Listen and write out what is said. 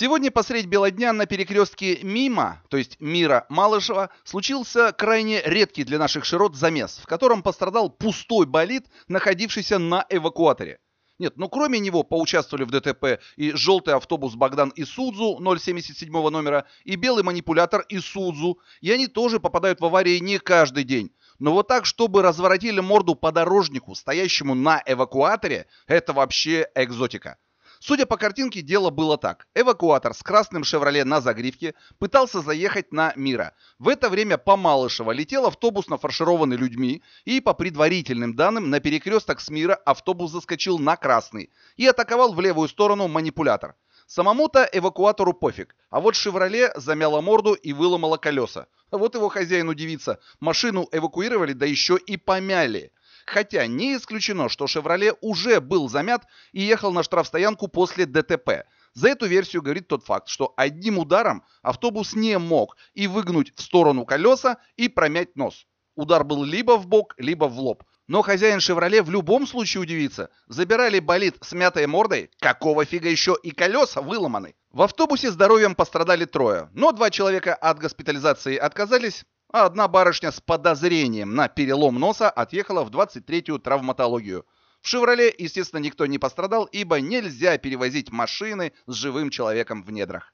Сегодня посредь бела дня на перекрестке Мима, то есть Мира Малышева, случился крайне редкий для наших широт замес, в котором пострадал пустой болид, находившийся на эвакуаторе. Нет, ну кроме него поучаствовали в ДТП и желтый автобус Богдан Исудзу 077 номера, и белый манипулятор Исудзу, и они тоже попадают в аварии не каждый день. Но вот так, чтобы разворотили морду подорожнику, стоящему на эвакуаторе, это вообще экзотика. Судя по картинке, дело было так. Эвакуатор с красным «Шевроле» на загривке пытался заехать на Мира. В это время по Малышево летел автобус, нафаршированный людьми, и, по предварительным данным, на перекресток с Мира автобус заскочил на красный и атаковал в левую сторону манипулятор. Самому-то эвакуатору пофиг, а вот «Шевроле» замяло морду и выломало колеса. Вот его хозяин удивится. Машину эвакуировали, да еще и помяли. Хотя не исключено, что «Шевроле» уже был замят и ехал на штрафстоянку после ДТП. За эту версию говорит тот факт, что одним ударом автобус не мог и выгнуть в сторону колеса, и промять нос. Удар был либо в бок, либо в лоб. Но хозяин «Шевроле» в любом случае удивится. Забирали болид с мятой мордой, какого фига еще и колеса выломаны. В автобусе здоровьем пострадали трое, но два человека от госпитализации отказались, а одна барышня с подозрением на перелом носа отъехала в 23-ю травматологию. В «Шевроле», естественно, никто не пострадал, ибо нельзя перевозить машины с живым человеком в недрах.